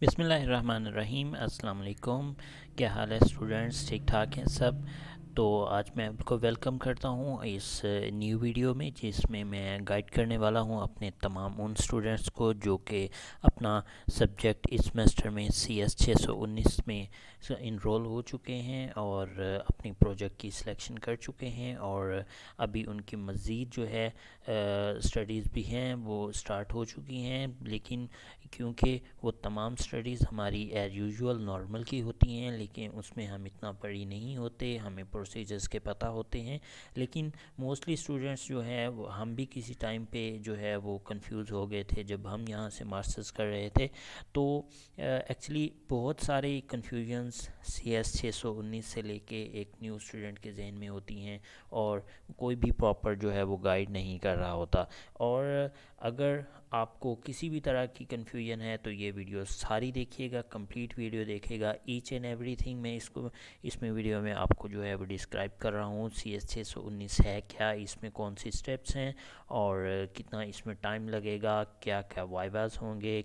बिसमीम् अल्लाम क्या हाल है स्टूडेंट्स ठीक ठाक हैं सब तो आज मैं आपको वेलकम करता हूं इस न्यू वीडियो में जिसमें मैं गाइड करने वाला हूं अपने तमाम उन स्टूडेंट्स को जो कि अपना सब्जेक्ट इस सेमेस्टर में सी एस छः सौ उन्नीस में इनरोल हो चुके हैं और अपनी प्रोजेक्ट की सिलेक्शन कर चुके हैं और अभी उनकी मज़ीद जो है स्टडीज़ भी हैं वो स्टार्ट हो चुकी हैं लेकिन क्योंकि वो तमाम स्टडीज़ हमारी एज यूजुअल नॉर्मल की होती हैं लेकिन उसमें हम इतना पढ़ी नहीं होते हमें प्रोसीजर्स के पता होते हैं लेकिन मोस्टली स्टूडेंट्स जो है हम भी किसी टाइम पे जो है वो कंफ्यूज हो गए थे जब हम यहाँ से मास्टर्स कर रहे थे तो एक्चुअली बहुत सारे कन्फ्यूजन्स सी एस छः सौ उन्नीस से लेके एक न्यूज़ स्टूडेंट के जहन में होती हैं और कोई भी प्रॉपर जो है वो गाइड नहीं कर रहा होता और अगर आपको किसी भी तरह की कन्फ्यूजन है तो ये वीडियो सारी देखिएगा कंप्लीट वीडियो देखेगा ईच एंड एवरीथिंग मैं इसको इसमें वीडियो में आपको जो है वो डिस्क्राइब कर रहा हूँ सी एस छः सौ उन्नीस है क्या इसमें कौन सी स्टेप्स हैं और कितना इसमें टाइम लगेगा क्या क्या वाइवाज होंगे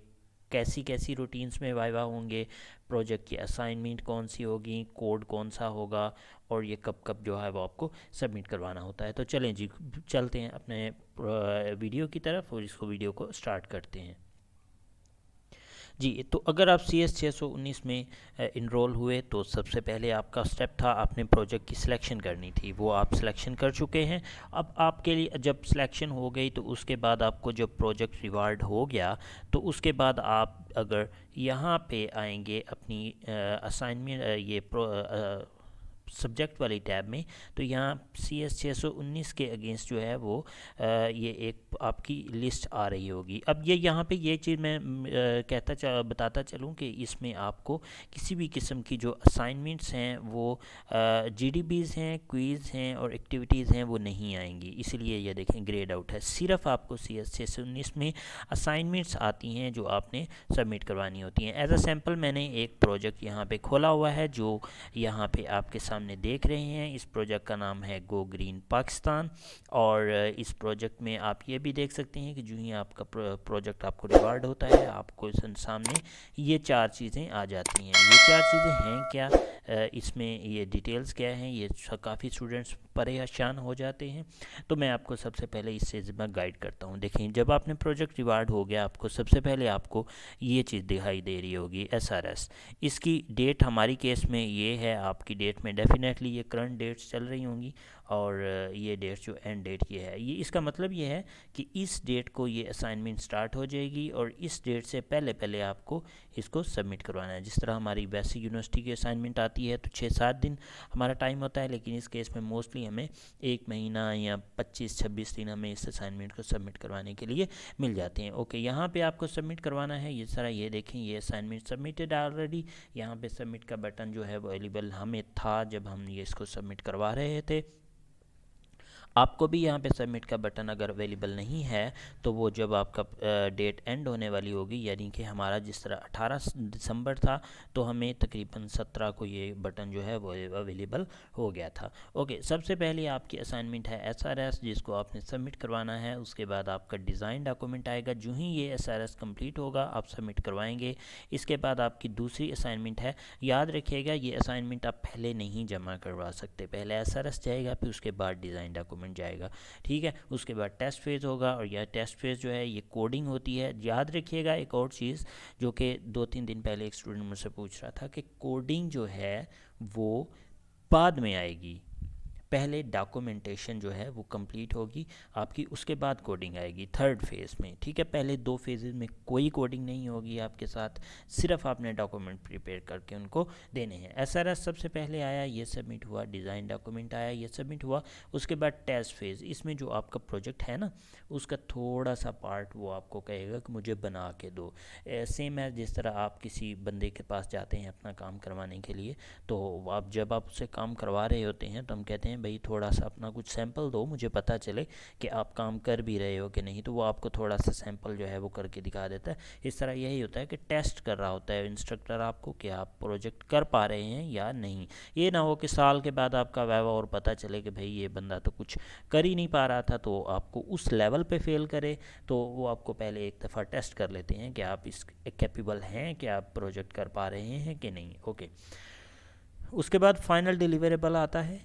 कैसी कैसी रूटीन्स में वाइवा होंगे प्रोजेक्ट की असाइनमेंट कौन सी होगी कोड कौन सा होगा और ये कब कब जो है वो आपको सबमिट करवाना होता है तो चलें जी चलते हैं अपने वीडियो की तरफ और इसको वीडियो को स्टार्ट करते हैं जी तो अगर आप सी एस छः सौ उन्नीस में इनरोल हुए तो सबसे पहले आपका स्टेप था आपने प्रोजेक्ट की सिलेक्शन करनी थी वो आप सिलेक्शन कर चुके हैं अब आपके लिए जब सिलेक्शन हो गई तो उसके बाद आपको जब प्रोजेक्ट रिवार्ड हो गया तो उसके बाद आप अगर यहाँ पे आएंगे अपनी असाइनमेंट ये सब्जेक्ट वाली टैब में तो यहाँ सी एस छः सौ उन्नीस के अगेंस्ट जो है वो आ, ये एक आपकी लिस्ट आ रही होगी अब ये यहाँ पे ये चीज़ मैं आ, कहता चा, बताता चलूँ कि इसमें आपको किसी भी किस्म की जो असाइनमेंट्स हैं वो जी डी बीज़ हैं क्वीज़ हैं और एक्टिविटीज़ हैं वो नहीं आएंगी इसीलिए ये देखें ग्रेड आउट है सिर्फ आपको सी एस छः सौ उन्नीस में असाइनमेंट्स आती हैं जो आपने सबमिट करवानी होती हैं एज अ सैम्पल मैंने एक प्रोजेक्ट यहाँ पर खोला हुआ है जो यहाँ पर आपके सामने सामने देख रहे हैं इस प्रोजेक्ट का नाम है गो ग्रीन पाकिस्तान और इस प्रोजेक्ट में आप ये भी देख सकते हैं कि जो ही आपका प्रोजेक्ट आपको रिवार्ड होता है आपको सामने ये चार चीज़ें आ जाती हैं ये चार चीज़ें हैं क्या इसमें ये डिटेल्स क्या हैं ये काफ़ी स्टूडेंट्स परेशान हो जाते हैं तो मैं आपको सबसे पहले इस चीज़ में गाइड करता हूँ देखें जब आपने प्रोजेक्ट रिवार्ड हो गया आपको सबसे पहले आपको ये चीज़ दिखाई दे रही होगी एस इसकी डेट हमारी केस में ये है आपकी डेट में डेफिनेटली ये करंट डेट्स चल रही होंगी और ये डेट जो एंड डेट ये है ये इसका मतलब ये है कि इस डेट को ये असाइनमेंट स्टार्ट हो जाएगी और इस डेट से पहले पहले आपको इसको सबमिट करवाना है जिस तरह हमारी वैसी यूनिवर्सिटी की असाइनमेंट आती है तो छः सात दिन हमारा टाइम होता है लेकिन इस केस में मोस्टली हमें एक महीना या पच्चीस छब्बीस दिन हमें इस असाइनमेंट को सबमिट करवाने के लिए मिल जाते हैं ओके यहाँ पर आपको सबमिट करवाना है ये सारा ये देखें ये असाइनमेंट सबमिटेड ऑलरेडी यहाँ पर सबमिट का बटन जो है वो अवेलेबल हमें था जब हम ये इसको सबमिट करवा रहे थे आपको भी यहाँ पे सबमिट का बटन अगर अवेलेबल नहीं है तो वो जब आपका डेट एंड होने वाली होगी यानी कि हमारा जिस तरह अठारह दिसंबर था तो हमें तकरीबन सत्रह को ये बटन जो है वो अवेलेबल हो गया था ओके सबसे पहले आपकी असाइनमेंट है एस जिसको आपने सबमिट करवाना है उसके बाद आपका डिज़ाइन डॉक्यूमेंट आएगा जो ही ये एस आर कम्प्लीट होगा आप सबमिट करवाएंगे इसके बाद आपकी दूसरी असाइनमेंट है याद रखिएगा ये असाइनमेंट आप पहले नहीं जमा करवा सकते पहले एस आर एस जाएगा फिर उसके बाद डिज़ाइन डॉक्यूमेंट डॉक्यूमेंट जाएगा ठीक है उसके बाद टेस्ट फेज़ होगा और यह टेस्ट फेज़ जो है ये कोडिंग होती है याद रखिएगा एक और चीज़ जो कि दो तीन दिन पहले एक स्टूडेंट मुझसे पूछ रहा था कि कोडिंग जो है वो बाद में आएगी पहले डॉक्यूमेंटेशन जो है वो कंप्लीट होगी आपकी उसके बाद कोडिंग आएगी थर्ड फेज़ में ठीक है पहले दो फेजेज़ में कोई कोडिंग नहीं होगी आपके साथ सिर्फ आपने डॉक्यूमेंट प्रिपेयर करके उनको देने हैं एस सबसे पहले आया ये सबमिट हुआ डिज़ाइन डॉक्यूमेंट आया ये सबमिट हुआ उसके बाद टेस्ट फेज़ इसमें जो आपका प्रोजेक्ट है ना उसका थोड़ा सा पार्ट वो आपको कहेगा कि मुझे बना के दो सेम है जिस तरह आप किसी बंदे के पास जाते हैं अपना काम करवाने के लिए तो आप जब आप उससे काम करवा रहे होते हैं तो हम कहते हैं भाई थोड़ा सा अपना कुछ सैंपल दो मुझे पता चले कि आप काम कर भी रहे हो कि नहीं तो वो आपको थोड़ा सा सैंपल जो है वो करके दिखा देता है इस तरह यही होता है कि टेस्ट कर रहा होता है इंस्ट्रक्टर आपको कि आप प्रोजेक्ट कर पा रहे हैं या नहीं ये ना हो कि साल के बाद आपका वैवा और पता चले कि भाई ये बंदा तो कुछ कर ही नहीं पा रहा था तो आपको उस लेवल पर फेल करे तो वो आपको पहले एक दफ़ा टेस्ट कर लेते हैं कि आप इस कैपेबल हैं कि आप प्रोजेक्ट कर पा रहे हैं कि नहीं ओके उसके बाद फाइनल डिलीवरेबल आता है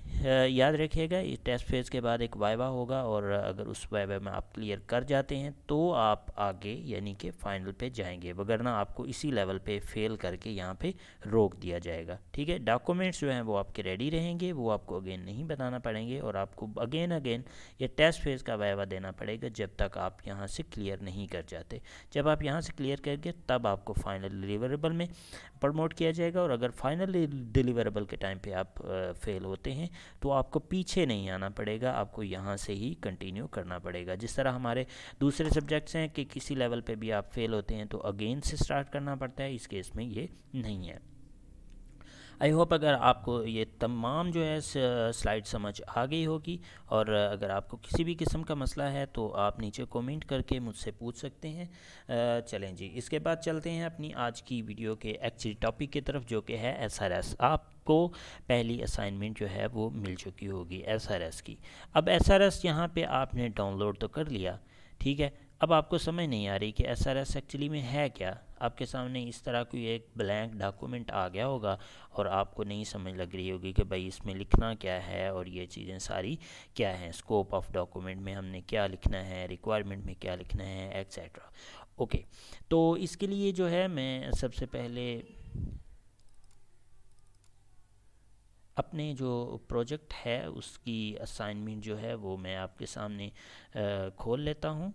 याद रखिएगा इस टेस्ट फेज़ के बाद एक वाइवा होगा और अगर उस वाइवा में आप क्लियर कर जाते हैं तो आप आगे यानी कि फाइनल पे जाएंगे वगरना आपको इसी लेवल पे फेल करके यहाँ पे रोक दिया जाएगा ठीक है डॉक्यूमेंट्स जो हैं वो आपके रेडी रहेंगे वो आपको अगेन नहीं बताना पड़ेंगे और आपको अगेन अगेन ये टेस्ट फेज़ का वाइवा देना पड़ेगा जब तक आप यहाँ से क्लियर नहीं कर जाते जब आप यहाँ से क्लियर करके तब आपको फाइनल डिलीवरेबल में प्रमोट किया जाएगा और अगर फाइनली डिलीवरेबल के टाइम पे आप फेल होते हैं तो आपको पीछे नहीं आना पड़ेगा आपको यहाँ से ही कंटिन्यू करना पड़ेगा जिस तरह हमारे दूसरे सब्जेक्ट्स हैं कि किसी लेवल पे भी आप फेल होते हैं तो अगेन से स्टार्ट करना पड़ता है इस केस में ये नहीं है आई होप अगर आपको ये तमाम जो है स्लाइड समझ आ गई होगी और अगर आपको किसी भी किस्म का मसला है तो आप नीचे कमेंट करके मुझसे पूछ सकते हैं चलें जी इसके बाद चलते हैं अपनी आज की वीडियो के एक्चुअल टॉपिक की तरफ जो कि है एस आप आपको पहली असाइनमेंट जो है वो मिल चुकी होगी एस की अब एस आर एस यहाँ पर आपने डाउनलोड तो कर लिया ठीक है अब आपको समझ नहीं आ रही कि एस आर एस एक्चुअली में है क्या आपके सामने इस तरह कोई एक ब्लैंक डॉक्यूमेंट आ गया होगा और आपको नहीं समझ लग रही होगी कि भाई इसमें लिखना क्या है और ये चीज़ें सारी क्या हैं स्कोप ऑफ डॉक्यूमेंट में हमने क्या लिखना है रिक्वायरमेंट में क्या लिखना है एक्सेट्रा ओके तो इसके लिए जो है मैं सबसे पहले अपने जो प्रोजेक्ट है उसकी असाइनमेंट जो है वो मैं आपके सामने खोल लेता हूँ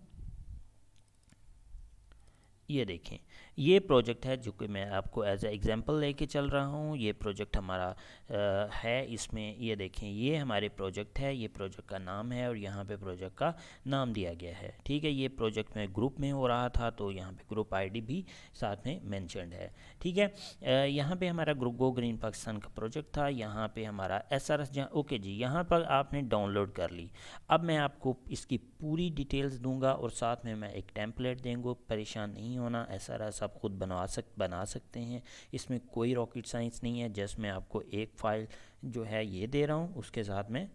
ये देखें ये प्रोजेक्ट है जो कि मैं आपको एज ए एग्ज़ाम्पल लेके चल रहा हूँ ये प्रोजेक्ट हमारा आ, है इसमें ये देखें ये हमारे प्रोजेक्ट है ये प्रोजेक्ट का नाम है और यहाँ पे प्रोजेक्ट का नाम दिया गया है ठीक है ये प्रोजेक्ट में ग्रुप में हो रहा था तो यहाँ पे ग्रुप आईडी भी साथ में मैंशनड है ठीक है यहाँ पर हमारा ग्रुप गो ग्रीन पाकिस्तान का प्रोजेक्ट था यहाँ पर हमारा एस आर एस ओके जी यहाँ पर आपने डाउनलोड कर ली अब मैं आपको इसकी पूरी डिटेल्स दूंगा और साथ में मैं एक टेम्पलेट देंगे परेशान नहीं होना ऐसा रहा सब ख़ुद बनवा सक बना सकते हैं इसमें कोई रॉकेट साइंस नहीं है जस्ट मैं आपको एक फ़ाइल जो है ये दे रहा हूँ उसके साथ में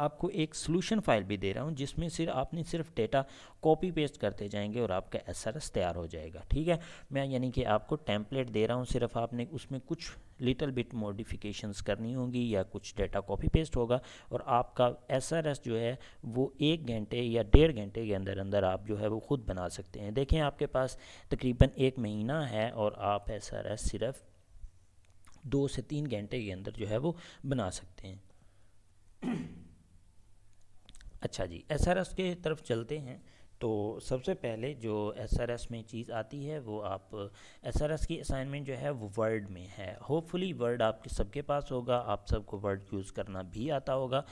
आपको एक सोल्यूशन फाइल भी दे रहा हूँ जिसमें सिर्फ आपने सिर्फ डेटा कॉपी पेस्ट करते जाएंगे और आपका एस तैयार हो जाएगा ठीक है मैं यानी कि आपको टेम्पलेट दे रहा हूँ सिर्फ आपने उसमें कुछ लिटल बिट मॉडिफिकेशंस करनी होंगी या कुछ डेटा कॉपी पेस्ट होगा और आपका एस जो है वो एक घंटे या डेढ़ घंटे के अंदर अंदर आप जो है वो खुद बना सकते हैं देखें आपके पास तकरीबन एक महीना है और आप एस सिर्फ दो से तीन घंटे के अंदर जो है वो बना सकते हैं अच्छा जी एस आर एस के तरफ चलते हैं तो सबसे पहले जो एस आर एस में चीज़ आती है वो आप एस आर एस की असाइनमेंट जो है वो वर्ड में है होपफुली वर्ड आपके सबके पास होगा आप सबको वर्ड यूज़ करना भी आता होगा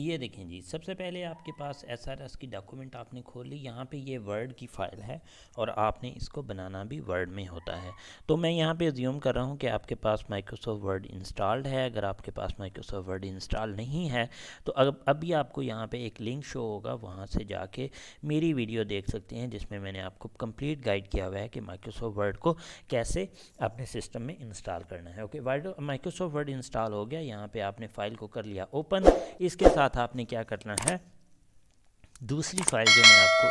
ये देखें जी सबसे पहले आपके पास एस आर एस की डॉक्यूमेंट आपने खोल ली यहाँ पे ये वर्ड की फ़ाइल है और आपने इसको बनाना भी वर्ड में होता है तो मैं यहाँ पे ज्यूम कर रहा हूँ कि आपके पास माइक्रोसॉफ्ट वर्ड इंस्टॉल्ड है अगर आपके पास माइक्रोसॉफ्ट वर्ड इंस्टॉल नहीं है तो अब अभी आपको यहाँ पर एक लिंक शो होगा वहाँ से जाके मेरी वीडियो देख सकते हैं जिसमें मैंने आपको कम्प्लीट गाइड किया हुआ है कि माइक्रोसॉफ्ट वर्ड को कैसे अपने सिस्टम में इंस्टॉल करना है okay word Microsoft Word install हो गया यहाँ पर आपने फ़ाइल को कर लिया ओपन इसके साथ साथ आपने क्या करना है दूसरी फाइल जो मैं आपको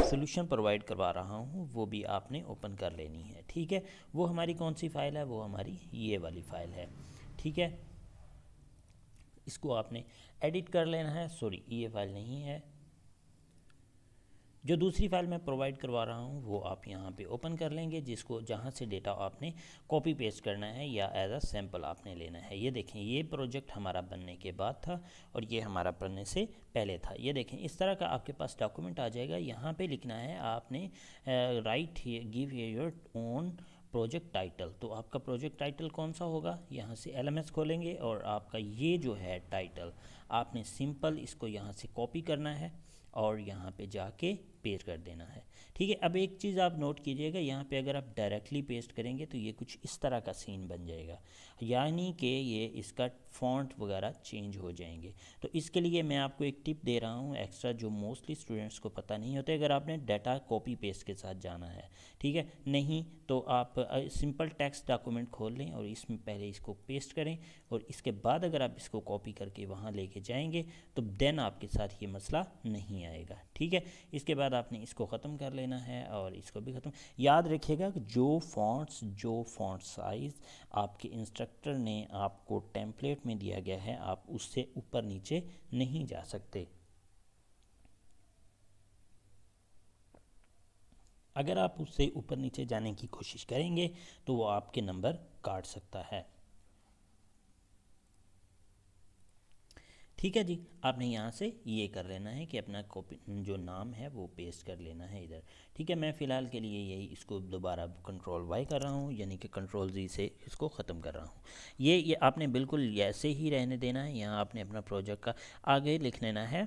एज सोल्यूशन प्रोवाइड करवा रहा हूँ वो भी आपने ओपन कर लेनी है ठीक है वो हमारी कौन सी फ़ाइल है वो हमारी ये वाली फ़ाइल है ठीक है इसको आपने एडिट कर लेना है सॉरी ये फाइल नहीं है जो दूसरी फाइल मैं प्रोवाइड करवा रहा हूँ वो आप यहाँ पे ओपन कर लेंगे जिसको जहाँ से डेटा आपने कॉपी पेस्ट करना है या एज अ सैम्पल आपने लेना है ये देखें ये प्रोजेक्ट हमारा बनने के बाद था और ये हमारा बनने से पहले था ये देखें इस तरह का आपके पास डॉक्यूमेंट आ जाएगा यहाँ पर लिखना है आपने write give your own project title तो आपका प्रोजेक्ट टाइटल कौन सा होगा यहाँ से एलएमएस खोलेंगे और आपका ये जो है टाइटल आपने सिंपल इसको यहाँ से कॉपी करना है और यहाँ पे जाके पेयर कर देना है ठीक है अब एक चीज़ आप नोट कीजिएगा यहाँ पे अगर आप डायरेक्टली पेस्ट करेंगे तो ये कुछ इस तरह का सीन बन जाएगा यानी कि ये इसका फॉन्ट वगैरह चेंज हो जाएंगे तो इसके लिए मैं आपको एक टिप दे रहा हूँ एक्स्ट्रा जो मोस्टली स्टूडेंट्स को पता नहीं होते अगर आपने डाटा कॉपी पेस्ट के साथ जाना है ठीक है नहीं तो आप सिंपल टेक्स्ट डॉक्यूमेंट खोल लें और इसमें पहले इसको पेस्ट करें और इसके बाद अगर आप इसको कॉपी करके वहाँ लेके जाएंगे तो देन आपके साथ ये मसला नहीं आएगा ठीक है इसके बाद आपने इसको ख़त्म कर कर लेना है और इसको भी ख़त्म याद रखिएगा कि जो फॉन्ट्स जो फॉन्ट साइज़ आपके इंस्ट्रक्टर ने आपको टेम्पलेट में दिया गया है आप उससे ऊपर नीचे नहीं जा सकते अगर आप उससे ऊपर नीचे जाने की कोशिश करेंगे तो वो आपके नंबर काट सकता है ठीक है जी आपने यहाँ से ये कर लेना है कि अपना कॉपी जो नाम है वो पेस्ट कर लेना है इधर ठीक है मैं फ़िलहाल के लिए यही इसको दोबारा कंट्रोल वाई कर रहा हूँ यानी कि कंट्रोल जी से इसको ख़त्म कर रहा हूँ ये ये आपने बिल्कुल ऐसे ही रहने देना है यहाँ आपने अपना प्रोजेक्ट का आगे लिख लेना है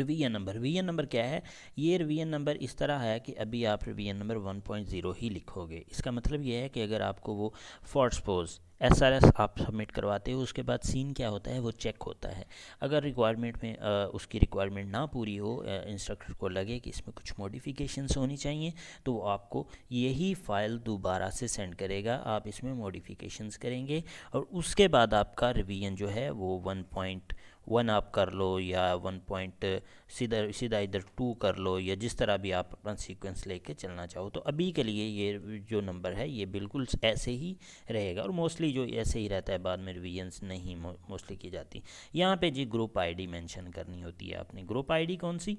रिवीजन नंबर रिवीजन नंबर क्या है ये रिवीजन नंबर इस तरह है कि अभी आप रिवीजन नंबर 1.0 ही लिखोगे इसका मतलब ये है कि अगर आपको वो फॉर्ट्सपोज एस आर एस आप सबमिट करवाते हो उसके बाद सीन क्या होता है वो चेक होता है अगर रिक्वायरमेंट में आ, उसकी रिक्वायरमेंट ना पूरी हो इंस्ट्रक्टर को लगे कि इसमें कुछ मॉडिफिकेशंस होनी चाहिए तो वो आपको यही फ़ाइल दोबारा से सेंड करेगा आप इसमें मॉडिफिकेशंस करेंगे और उसके बाद आपका रिवीजन जो है वो वन पॉइंट वन आप कर लो या वन पॉइंट सीधा सीधा इधर टू कर लो या जिस तरह भी आप अपना सीक्वेंस लेके चलना चाहो तो अभी के लिए ये जो नंबर है ये बिल्कुल ऐसे ही रहेगा और मोस्टली जो ऐसे ही रहता है बाद में रिविजन्स नहीं मोस्टली की जाती यहाँ पे जी ग्रुप आईडी मेंशन करनी होती है आपने ग्रुप आईडी कौन सी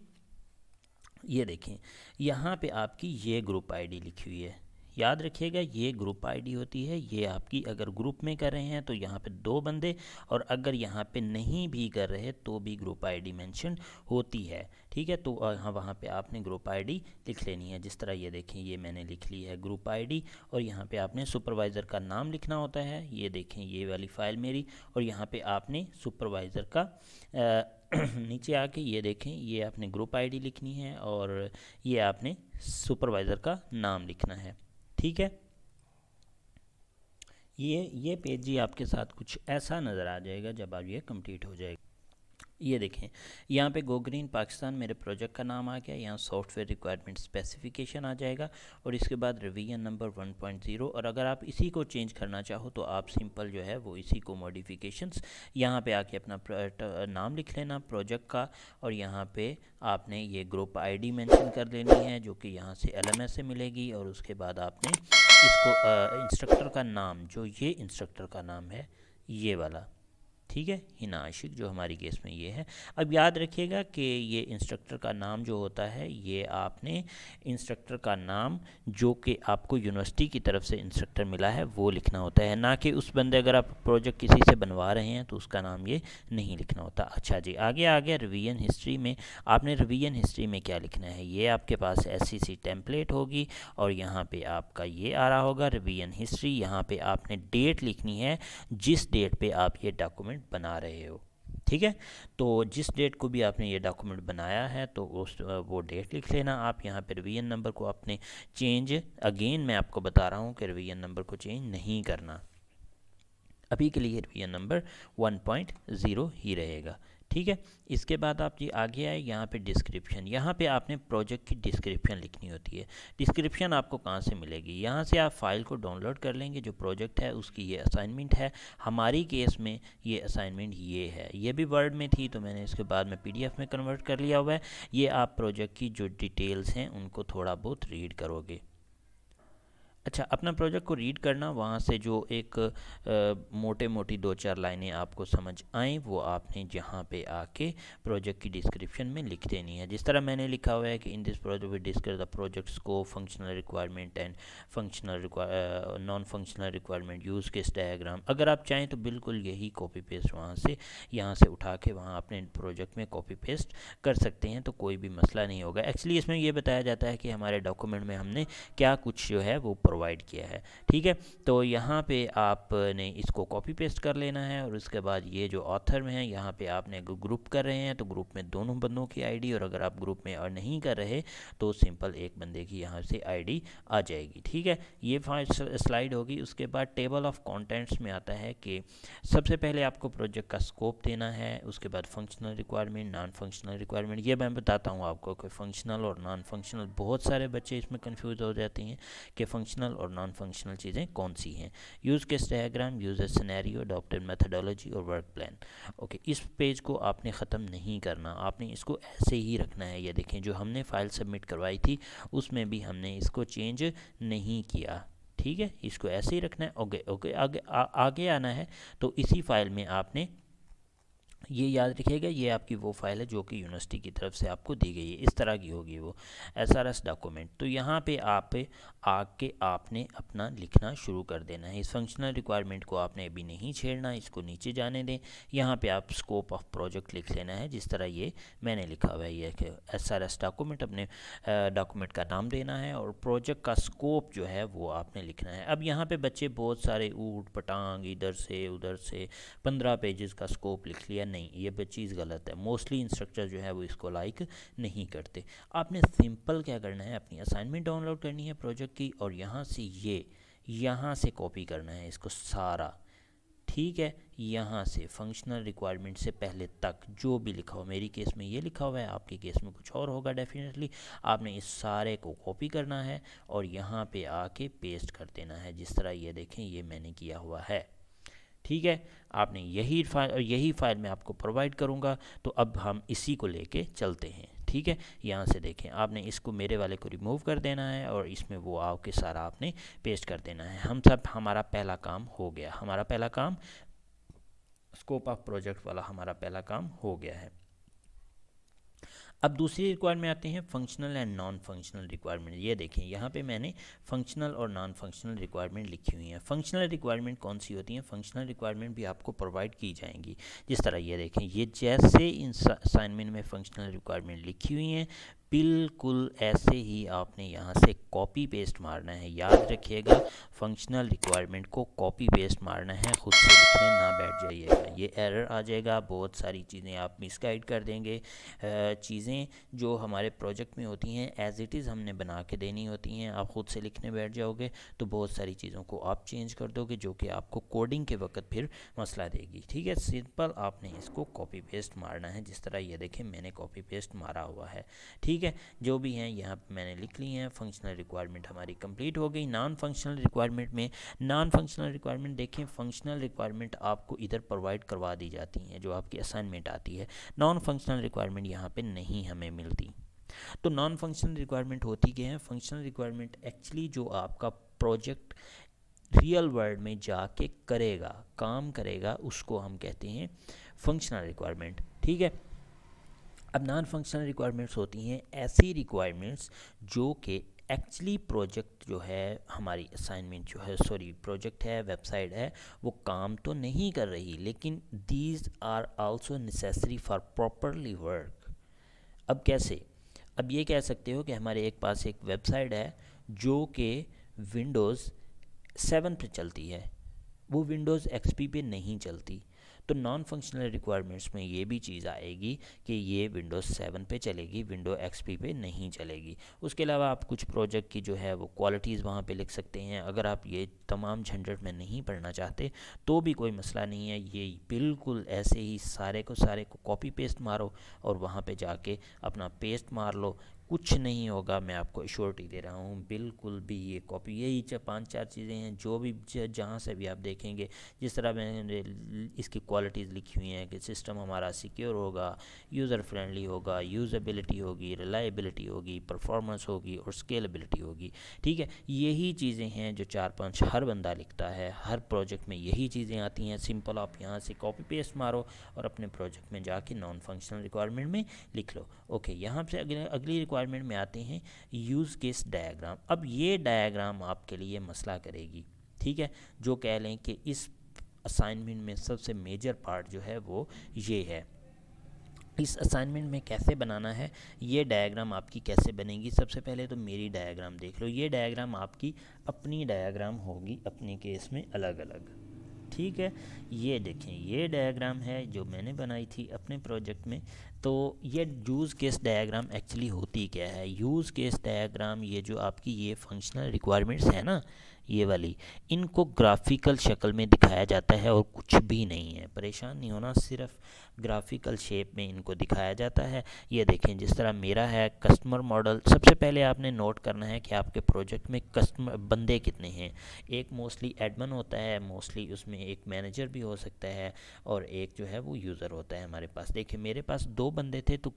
ये देखें यहाँ पे आपकी ये ग्रुप आईडी लिखी हुई है याद रखिएगा ये ग्रुप आईडी होती है ये आपकी अगर ग्रुप में कर रहे हैं तो यहाँ पे दो बंदे और अगर यहाँ पे नहीं भी कर रहे तो भी ग्रुप आईडी मेंशन होती है ठीक है तो यहाँ वहाँ पे आपने ग्रुप आईडी लिख लेनी है जिस तरह ये देखें ये मैंने लिख ली है ग्रुप आईडी और यहाँ पे आपने सुपरवाइज़र का नाम लिखना होता है ये देखें ये वाली फ़ाइल मेरी और यहाँ पे आपने सुपरवाइज़र का आ, नीचे आके ये देखें ये आपने ग्रुप आईडी लिखनी है और ये आपने सुपरवाइज़र का नाम लिखना है ठीक है ये ये पेज जी आपके साथ कुछ ऐसा नज़र आ जाएगा जब आप ये कंप्लीट हो जाएगा ये देखें यहाँ पे गो ग्रीन पाकिस्तान मेरे प्रोजेक्ट का नाम आ गया यहाँ सॉफ्टवेयर रिक्वायरमेंट स्पेसिफिकेशन आ जाएगा और इसके बाद रिवीजन नंबर 1.0 और अगर आप इसी को चेंज करना चाहो तो आप सिंपल जो है वो इसी को मॉडिफिकेशंस यहाँ पे आके अपना नाम लिख लेना प्रोजेक्ट का और यहाँ पे आपने ये ग्रुप डी मेंशन कर लेनी है जो कि यहाँ से एस से मिलेगी और उसके बाद आपने इसको इंस्ट्रक्टर का नाम जो ये इंस्ट्रक्टर का नाम है ये वाला ठीक है हिना आशिक जो हमारी केस में ये है अब याद रखिएगा कि ये इंस्ट्रक्टर का नाम जो होता है ये आपने इंस्ट्रक्टर का नाम जो कि आपको यूनिवर्सिटी की तरफ से इंस्ट्रक्टर मिला है वो लिखना होता है ना कि उस बंदे अगर आप प्रोजेक्ट किसी से बनवा रहे हैं तो उसका नाम ये नहीं लिखना होता अच्छा जी आगे आ गया रिवीजन हिस्ट्री में आपने रिवीजन हिस्ट्री में क्या लिखना है ये आपके पास एस सी टेम्पलेट होगी और यहाँ पर आपका ये आ रहा होगा रिवीजन हिस्ट्री यहाँ पर आपने डेट लिखनी है जिस डेट पर आप ये डॉक्यूमेंट डॉक्यूमेंट बना रहे हो ठीक है तो जिस डेट को भी आपने ये डॉक्यूमेंट बनाया है तो उस वो डेट लिख लेना आप यहाँ पर रिवीजन नंबर को अपने चेंज अगेन मैं आपको बता रहा हूँ कि रिवीजन नंबर को चेंज नहीं करना अभी के लिए रिवीजन नंबर 1.0 ही रहेगा ठीक है इसके बाद आप जी आगे आए यहाँ पे डिस्क्रिप्शन यहाँ पे आपने प्रोजेक्ट की डिस्क्रिप्शन लिखनी होती है डिस्क्रिप्शन आपको कहाँ से मिलेगी यहाँ से आप फाइल को डाउनलोड कर लेंगे जो प्रोजेक्ट है उसकी ये असाइनमेंट है हमारी केस में ये असाइनमेंट ये है ये भी वर्ड में थी तो मैंने इसके बाद में पी में कन्वर्ट कर लिया हुआ है ये आप प्रोजेक्ट की जो डिटेल्स हैं उनको थोड़ा बहुत रीड करोगे अच्छा अपना प्रोजेक्ट को रीड करना वहाँ से जो एक आ, मोटे मोटी दो चार लाइनें आपको समझ आएँ वो आपने जहाँ पे आके प्रोजेक्ट की डिस्क्रिप्शन में लिख देनी है जिस तरह मैंने लिखा हुआ है कि in this project we discuss the project scope functional requirement and functional non functional requirement use case diagram अगर आप चाहें तो बिल्कुल यही कॉपी पेस्ट वहाँ से यहाँ से उठा के वहाँ अपने प्रोजेक्ट में कॉपी पेस्ट कर सकते हैं तो कोई भी मसला नहीं होगा एक्चुअली इसमें यह बताया जाता है कि हमारे डॉक्यूमेंट में हमने क्या कुछ जो है वो प्रोवाइड किया है ठीक है तो यहाँ पे आपने इसको कॉपी पेस्ट कर लेना है और उसके बाद ये जो ऑथर में है यहाँ पे आपने ग्रुप कर रहे हैं तो ग्रुप में दोनों बंदों की आईडी और अगर आप ग्रुप में और नहीं कर रहे तो सिंपल एक बंदे की यहाँ से आईडी आ जाएगी ठीक है ये स्लाइड होगी उसके बाद टेबल ऑफ कॉन्टेंट्स में आता है कि सबसे पहले आपको प्रोजेक्ट का स्कोप देना है उसके बाद functional requirement non functional requirement ये मैं बताता हूँ आपको कि फंक्शनल और नॉन फंक्शनल बहुत सारे बच्चे इसमें कन्फ्यूज़ हो जाते हैं कि फंक्शनल फंक्शनल और नॉन फंक्शनल चीज़ें कौन सी हैं use case diagram use scenario adopted methodology और वर्क प्लान ओके इस पेज को आपने ख़त्म नहीं करना आपने इसको ऐसे ही रखना है ये देखें जो हमने फाइल सबमिट करवाई थी उसमें भी हमने इसको चेंज नहीं किया ठीक है इसको ऐसे ही रखना है ओके ओके आगे आ, आगे आना है तो इसी फाइल में आपने ये याद रखिएगा ये आपकी वो फाइल है जो कि यूनिवर्सिटी की तरफ से आपको दी गई है इस तरह की होगी वो एसआरएस डॉक्यूमेंट तो यहाँ पे आप आके आपने अपना लिखना शुरू कर देना है इस फंक्शनल रिक्वायरमेंट को आपने अभी नहीं छेड़ना इसको नीचे जाने दें यहाँ पे आप स्कोप ऑफ प्रोजेक्ट लिख लेना है जिस तरह ये मैंने लिखा हुआ है ये एस आर एस डॉक्यूमेंट अपने डॉक्यूमेंट का नाम देना है और प्रोजेक्ट का स्कोप जो है वो आपने लिखना है अब यहाँ पर बच्चे बहुत सारे ऊट पटांग इधर से उधर से पंद्रह पेजेस का स्कोप लिख लिया नहीं नहीं ये चीज़ गलत है मोस्टली इंस्ट्रक्चर जो है वो इसको लाइक नहीं करते आपने सिंपल क्या करना है अपनी असाइनमेंट डाउनलोड करनी है प्रोजेक्ट की और यहाँ से ये यहाँ से कॉपी करना है इसको सारा ठीक है यहाँ से फंक्शनल रिक्वायरमेंट से पहले तक जो भी लिखा हो मेरी केस में ये लिखा हुआ है आपके केस में कुछ और होगा डेफिनेटली आपने इस सारे को कॉपी करना है और यहाँ पे आके पेस्ट कर देना है जिस तरह ये देखें ये मैंने किया हुआ है ठीक है आपने यही फाइल यही फाइल मैं आपको प्रोवाइड करूँगा तो अब हम इसी को लेके चलते हैं ठीक है यहाँ से देखें आपने इसको मेरे वाले को रिमूव कर देना है और इसमें वो आओ के सारा आपने पेस्ट कर देना है हम सब हमारा पहला काम हो गया हमारा पहला काम स्कोप ऑफ प्रोजेक्ट वाला हमारा पहला काम हो गया है अब दूसरी रिक्वायरमेंट आते हैं functional and non functional requirement ये देखें यहाँ पे मैंने फंक्शनल और नॉन फंक्शनल रिक्वायरमेंट लिखी हुई है फंक्शनल रिक्वायरमेंट कौन सी होती हैं फंक्शनल रिक्वायरमेंट भी आपको प्रोवाइड की जाएंगी जिस तरह ये देखें ये जैसे इन असाइनमेंट में फंक्शनल रिक्वायरमेंट लिखी हुई हैं बिल्कुल ऐसे ही आपने यहाँ से कॉपी पेस्ट मारना है याद रखिएगा फंक्शनल रिक्वायरमेंट को कॉपी पेस्ट मारना है खुद से लिखने ना बैठ जाइएगा ये एरर आ जाएगा बहुत सारी चीज़ें आप मिसगाइड कर देंगे चीज़ें जो हमारे प्रोजेक्ट में होती हैं एज इट इज़ हमने बना के देनी होती हैं आप ख़ुद से लिखने बैठ जाओगे तो बहुत सारी चीज़ों को आप चेंज कर दोगे जो कि आपको कोडिंग के वक्त फिर मसला देगी ठीक है सिंपल आपने इसको कॉपी पेस्ट मारना है जिस तरह ये देखें मैंने कॉपी पेस्ट मारा हुआ है ठीक ठीक है जो भी हैं यहाँ पर मैंने लिख ली हैं फंक्शनल रिक्वायरमेंट हमारी कंप्लीट हो गई नॉन फंक्शनल रिक्वायरमेंट में नॉन फंक्शनल रिक्वायरमेंट देखें फंक्शनल रिक्वायरमेंट आपको इधर प्रोवाइड करवा दी जाती हैं जो आपकी असाइनमेंट आती है नॉन फंक्शनल रिक्वायरमेंट यहाँ पर नहीं हमें मिलती तो नॉन फंक्शनल रिक्वायरमेंट होती क्या है फंक्शनल रिक्वायरमेंट एक्चुअली जो आपका प्रोजेक्ट रियल वर्ल्ड में जाके करेगा काम करेगा उसको हम कहते हैं फंक्शनल रिक्वायरमेंट ठीक है अब नॉन फंक्शनल रिक्वायरमेंट्स होती हैं ऐसी रिक्वायरमेंट्स जो कि एक्चुअली प्रोजेक्ट जो है हमारी असाइनमेंट जो है सॉरी प्रोजेक्ट है वेबसाइट है वो काम तो नहीं कर रही लेकिन these are also necessary for properly work अब कैसे अब ये कह सकते हो कि हमारे एक पास एक वेबसाइट है जो कि विंडोज़ सेवन पर चलती है वो विंडोज़ एक्सपी पे नहीं चलती तो नॉन फंक्शनल रिक्वायरमेंट्स में ये भी चीज़ आएगी कि ये विंडोज़ सेवन पे चलेगी विंडो एक्सपी पे नहीं चलेगी उसके अलावा आप कुछ प्रोजेक्ट की जो है वो क्वालिटीज़ वहाँ पे लिख सकते हैं अगर आप ये तमाम झंझट में नहीं पढ़ना चाहते तो भी कोई मसला नहीं है ये बिल्कुल ऐसे ही सारे को सारे को कॉपी पेस्ट मारो और वहाँ पर जाके अपना पेस्ट मार लो कुछ नहीं होगा मैं आपको श्योरिटी दे रहा हूँ बिल्कुल भी ये कॉपी यही पाँच चार चीज़ें हैं जो भी जहाँ से भी आप देखेंगे जिस तरह मैंने इसकी क्वालिटीज़ लिखी हुई हैं कि सिस्टम हमारा सिक्योर होगा यूज़र फ्रेंडली होगा यूज़बिलिटी होगी रिलायबिलिटी होगी परफॉर्मेंस होगी और स्केलेबिलिटी होगी ठीक है यही चीज़ें हैं जो चार पाँच हर बंदा लिखता है हर प्रोजेक्ट में यही चीज़ें आती हैं सिंपल आप यहाँ से कॉपी पेस्ट मारो और अपने प्रोजेक्ट में जाके नॉन फंक्शनल रिक्वायरमेंट में लिख लो ओके यहाँ से अगले अगली रिक्वायरमेंट में आते हैं यूज़ केस डायग्राम अब ये डायग्राम आपके लिए मसला करेगी ठीक है जो कह लें कि इस असाइनमेंट में सबसे मेजर पार्ट जो है वो ये है इस असाइनमेंट में कैसे बनाना है ये डायग्राम आपकी कैसे बनेगी सबसे पहले तो मेरी डायग्राम देख लो ये डायग्राम आपकी अपनी डायग्राम होगी अपने केस में अलग अलग ठीक है ये देखें ये डायग्राम है जो मैंने बनाई थी अपने प्रोजेक्ट में तो ये यूज़ केस डायग्राम एक्चुअली होती क्या है यूज़ केस डायग्राम ये जो आपकी ये फंक्शनल रिक्वायरमेंट्स है ना ये वाली इनको ग्राफिकल शक्ल में दिखाया जाता है और कुछ भी नहीं है परेशान नहीं होना सिर्फ ग्राफिकल शेप में इनको दिखाया जाता है ये देखें जिस तरह मेरा है कस्टमर मॉडल सबसे पहले आपने नोट करना है कि आपके प्रोजेक्ट में कस्टमर बंदे कितने हैं एक मोस्टली एडमन होता है मोस्टली उसमें एक मैनेजर भी हो सकता है और एक जो है वो यूज़र होता है हमारे पास देखिए मेरे पास दो बंदे थे तो